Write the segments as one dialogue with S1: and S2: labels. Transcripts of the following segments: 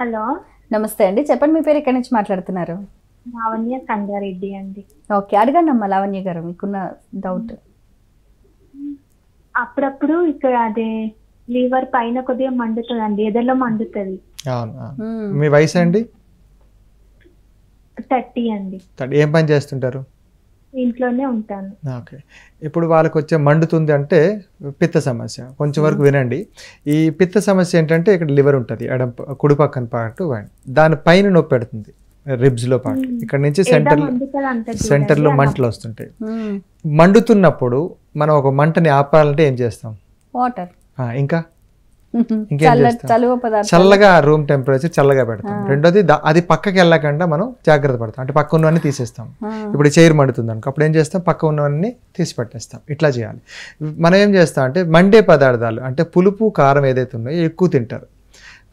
S1: hello నమస్తే అండి చెప్పండి మీ పేరు ఎక్కడి నుంచి మాట్లాడుతున్నారు లావణ్య కండారెడ్డి అండి ఓకే అడగండి అమ్మ లావణ్య గారు మీకున్న డౌట్ అప్పుడప్పుడు ఇక్కడ అదే లీవర్ పైన కొద్దిగా మండుతుంది అండి ఎదలో మండుతుంది మీ వయసు అండి థర్టీ అండి ఏం పని చేస్తుంటారు ఇంట్లోనే ఉంటాను ఓకే ఇప్పుడు వాళ్ళకి వచ్చే మండుతుంది అంటే పిత్త సమస్య కొంచెం వరకు వినండి ఈ పిత్త సమస్య ఏంటంటే ఇక్కడ లివర్ ఉంటుంది ఎడం కుడి పక్కన పాటు దాని పైన నొప్పి పెడుతుంది లో పాటు ఇక్కడ నుంచి సెంటర్ సెంటర్లో మంటలు వస్తుంటాయి మండుతున్నప్పుడు మనం ఒక మంటని ఆపాలంటే ఏం చేస్తాం వాటర్ ఇంకా చల్లగా రూమ్ టెంపరేచర్ చల్లగా పెడతాం రెండోది అది పక్కకి వెళ్ళకుండా మనం జాగ్రత్త పడతాం అంటే పక్క ఉన్నవన్నీ తీసేస్తాం ఇప్పుడు చైర్ మండుతుంది అనుకో అప్పుడు ఏం చేస్తాం పక్క ఉన్నవన్నీ తీసి పెట్టేస్తాం ఇట్లా చేయాలి మనం ఏం చేస్తాం అంటే మండే పదార్థాలు అంటే పులుపు కారం ఏదైతే ఉన్నాయో ఎక్కువ తింటారు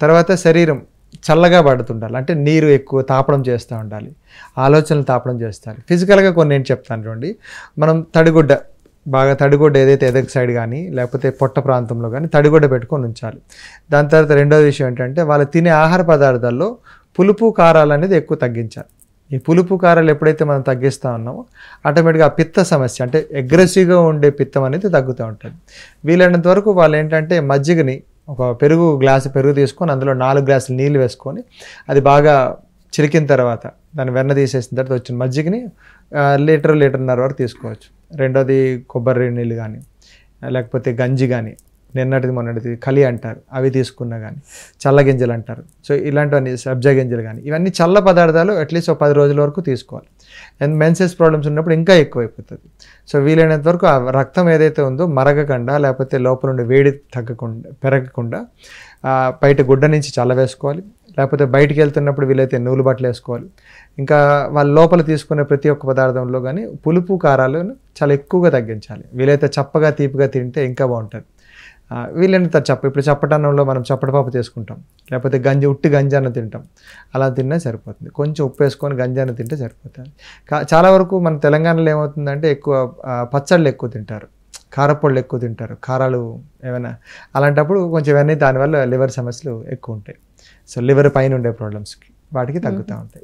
S1: తర్వాత శరీరం చల్లగా పడుతుండాలి అంటే నీరు ఎక్కువ తాపడం చేస్తూ ఉండాలి ఆలోచనలు తాపడం చేస్తారు ఫిజికల్గా కొన్ని నేను చెప్తాను రండి మనం తడిగుడ్డ బాగా తడిగొడ్డ ఏదైతే ఎదక్ సైడ్ కానీ లేకపోతే పొట్ట ప్రాంతంలో కానీ తడిగొడ్డ పెట్టుకొని ఉంచాలి దాని తర్వాత రెండో విషయం ఏంటంటే వాళ్ళు తినే ఆహార పదార్థాల్లో పులుపు కారాలు అనేది ఎక్కువ తగ్గించాలి ఈ పులుపు కారాలు ఎప్పుడైతే మనం తగ్గిస్తూ ఉన్నామో ఆటోమేటిక్గా ఆ పిత్త సమస్య అంటే అగ్రెసివ్గా ఉండే పిత్తం అనేది తగ్గుతూ ఉంటుంది వీలైనంత వరకు వాళ్ళు ఏంటంటే మజ్జిగని ఒక పెరుగు గ్లాసు పెరుగు తీసుకొని అందులో నాలుగు గ్లాసులు నీళ్ళు వేసుకొని అది బాగా చిరికిన తర్వాత దాన్ని వెన్న తీసేసిన తర్వాత వచ్చిన మజ్జిగని లీటర్ లీటర్న్నర వరకు తీసుకోవచ్చు రెండోది కొబ్బరి నీళ్ళు కానీ లేకపోతే గంజి కానీ నిన్నటిది మొన్నటిది కలి అంటారు అవి తీసుకున్నా కానీ చల్ల గింజలు అంటారు సో ఇలాంటివన్నీ సబ్జా గింజలు కానీ ఇవన్నీ చల్ల పదార్థాలు అట్లీస్ట్ ఒక పది రోజుల వరకు తీసుకోవాలి అండ్ మెన్సెస్ ప్రాబ్లమ్స్ ఉన్నప్పుడు ఇంకా ఎక్కువైపోతుంది సో వీలైనంత వరకు ఆ రక్తం ఏదైతే ఉందో మరగకుండా లేకపోతే లోపల నుండి వేడి తగ్గకుండా పెరగకుండా బయట గుడ్డ నుంచి చల్లవేసుకోవాలి లేకపోతే బయటికి వెళ్తున్నప్పుడు వీలైతే నూలు బట్టలు వేసుకోవాలి ఇంకా వాళ్ళ లోపల తీసుకునే ప్రతి ఒక్క పదార్థంలో కానీ పులుపు కారాలను చాలా ఎక్కువగా తగ్గించాలి వీలైతే చప్పగా తీపిగా తింటే ఇంకా బాగుంటుంది వీలైనంత చప్ప ఇప్పుడు చప్పటన్నంలో మనం చప్పటపాపు తీసుకుంటాం లేకపోతే గంజి ఉట్టి గంజాన్ని తింటాం అలా తిన్నా సరిపోతుంది కొంచెం ఉప్పు వేసుకొని గంజాన్ని తింటే సరిపోతుంది చాలా వరకు మన తెలంగాణలో ఏమవుతుందంటే ఎక్కువ పచ్చళ్ళు ఎక్కువ తింటారు కారపళ్ళు ఎక్కువ తింటారు కారాలు ఏమైనా అలాంటప్పుడు కొంచెం ఇవన్నీ దానివల్ల లివర్ సమస్యలు ఎక్కువ ఉంటాయి సో లివర్ పైన ఉండే ప్రాబ్లమ్స్కి వాటికి తగ్గుతూ ఉంటాయి